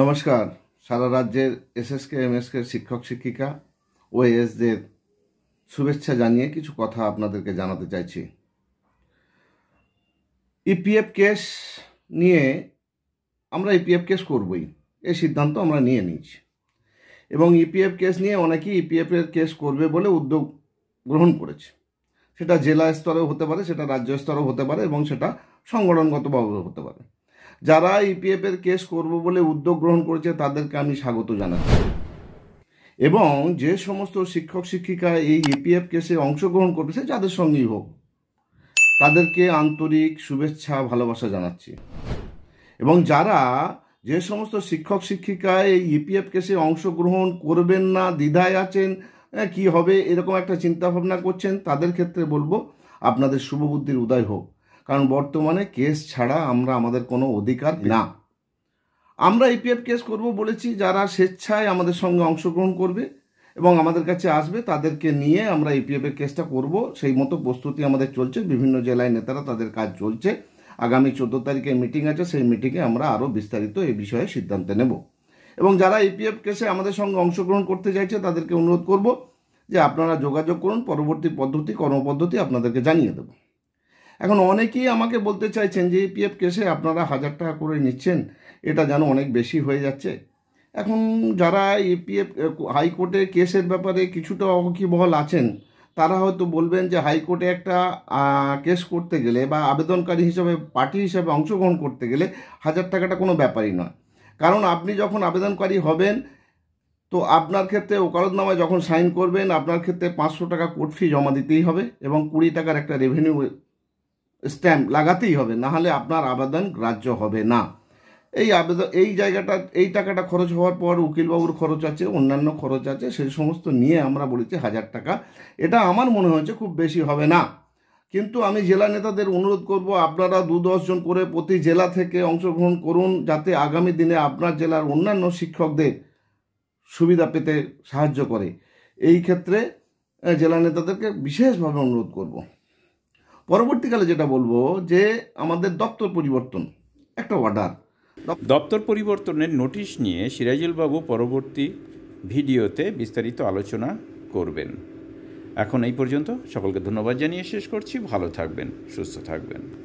নমস্কার সারা রাজ্যের SSK MSK শিক্ষক শিক্ষিকা ও এসদের শুভেচ্ছা জানিয়ে কিছু কথা আপনাদেরকে জানাতে চাইছি ইপিএফ কেস নিয়ে আমরা ইপিএফ কেস করবই এই সিদ্ধান্ত আমরা নিয়ে নিয়েছি এবং ইপিএফ কেস নিয়ে অনেকেই ইপিএফের কেস করবে বলে উদ্যোগ গ্রহণ করেছে সেটা জেলা স্তরেও হতে পারে সেটা রাজ্য স্তরেও হতে পারে এবং সেটা সংগঠনগতভাবে হতে পারে যারা ইপিএফ e এর কেস করব বলে উদ্যোগ গ্রহণ করেছে তাদেরকে আমি স্বাগত জানাচ্ছি এবং যে সমস্ত শিক্ষক শিক্ষিকা এই ইপিএফ e কেসে অংশগ্রহণ করবে সে যাদের সঙ্গেই হোক তাদেরকে আন্তরিক শুভেচ্ছা ভালোবাসা জানাচ্ছি এবং যারা যে সমস্ত শিক্ষক শিক্ষিকা এই ইপিএফ e কেসে অংশগ্রহণ করবেন না দ্বিধায় আছেন কি হবে এরকম একটা চিন্তা ভাবনা করছেন তাদের ক্ষেত্রে বলবো আপনাদের শুভবুদ্ধির উদয় হোক কারণ বর্তমানে কেস ছাড়া আমরা আমাদের কোনো অধিকার না আমরা ইপিএফ e কেস করব বলেছি যারা স্বেচ্ছায় আমাদের সঙ্গে অংশগ্রহণ করবে এবং আমাদের কাছে আসবে তাদেরকে নিয়ে আমরা ইপিএফ e এর কেসটা করব সেই মতো প্রস্তুতি আমাদের চলছে বিভিন্ন জেলায় নেতারা তাদের কাজ চলছে আগামী চোদ্দ তারিখে মিটিং আছে সেই মিটিংয়ে আমরা আরও বিস্তারিত এ বিষয়ে সিদ্ধান্ত নেব এবং যারা ইপিএফ e কেসে আমাদের সঙ্গে অংশগ্রহণ করতে চাইছে তাদেরকে অনুরোধ করব যে আপনারা যোগাযোগ করুন পরবর্তী পদ্ধতি কর্মপদ্ধতি আপনাদেরকে জানিয়ে দেবো এখন অনেকেই আমাকে বলতে চাইছেন যে ইপিএফ কেসে আপনারা হাজার টাকা করে নিচ্ছেন এটা যেন অনেক বেশি হয়ে যাচ্ছে এখন যারা ইপিএফ হাইকোর্টে কেসের ব্যাপারে কিছুটা অকিবহল আছেন তারা হয়তো বলবেন যে হাইকোর্টে একটা কেস করতে গেলে বা আবেদনকারী হিসাবে পার্টি হিসাবে অংশগ্রহণ করতে গেলে হাজার টাকাটা কোনো ব্যাপারই নয় কারণ আপনি যখন আবেদনকারী হবেন তো আপনার ক্ষেত্রে ওকালতনামায় যখন সাইন করবেন আপনার ক্ষেত্রে পাঁচশো টাকা কোর্ট ফি জমা দিতেই হবে এবং কুড়ি টাকার একটা রেভিনিউ স্ট্যাম্প লাগাতেই হবে না হলে আপনার আবেদন গ্রাহ্য হবে না এই আবেদন এই জায়গাটা এই টাকাটা খরচ হওয়ার পর উকিলবাবুর খরচ আছে অন্যান্য খরচ আছে সেই সমস্ত নিয়ে আমরা বলেছি হাজার টাকা এটা আমার মনে হয়েছে খুব বেশি হবে না কিন্তু আমি জেলা নেতাদের অনুরোধ করব আপনারা দু দশজন করে প্রতি জেলা থেকে অংশগ্রহণ করুন যাতে আগামী দিনে আপনার জেলার অন্যান্য শিক্ষকদের সুবিধা পেতে সাহায্য করে এই ক্ষেত্রে জেলা নেতাদেরকে বিশেষভাবে অনুরোধ করব পরবর্তীকালে যেটা বলবো যে আমাদের দপ্তর পরিবর্তন একটা অর্ডার দপ্তর পরিবর্তনের নোটিশ নিয়ে সিরাজুলবাবু পরবর্তী ভিডিওতে বিস্তারিত আলোচনা করবেন এখন এই পর্যন্ত সকলকে ধন্যবাদ জানিয়ে শেষ করছি ভালো থাকবেন সুস্থ থাকবেন